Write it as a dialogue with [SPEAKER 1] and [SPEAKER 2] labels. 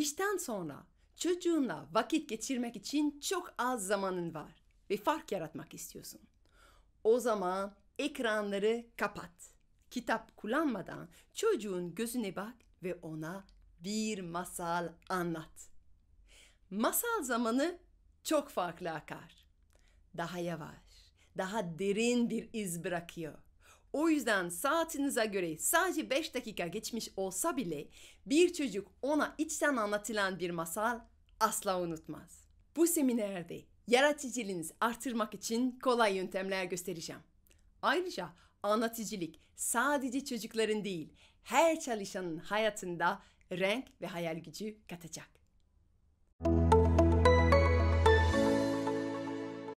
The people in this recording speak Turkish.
[SPEAKER 1] İşten sonra çocuğunla vakit geçirmek için çok az zamanın var ve fark yaratmak istiyorsun. O zaman ekranları kapat. Kitap kullanmadan çocuğun gözüne bak ve ona bir masal anlat. Masal zamanı çok farklı akar. Daha yavaş, daha derin bir iz bırakıyor. O yüzden saatinize göre sadece 5 dakika geçmiş olsa bile bir çocuk ona içten anlatılan bir masal asla unutmaz. Bu seminerde yaratıcılığınızı artırmak için kolay yöntemler göstereceğim. Ayrıca anlatıcılık sadece çocukların değil, her çalışanın hayatında renk ve hayal gücü katacak.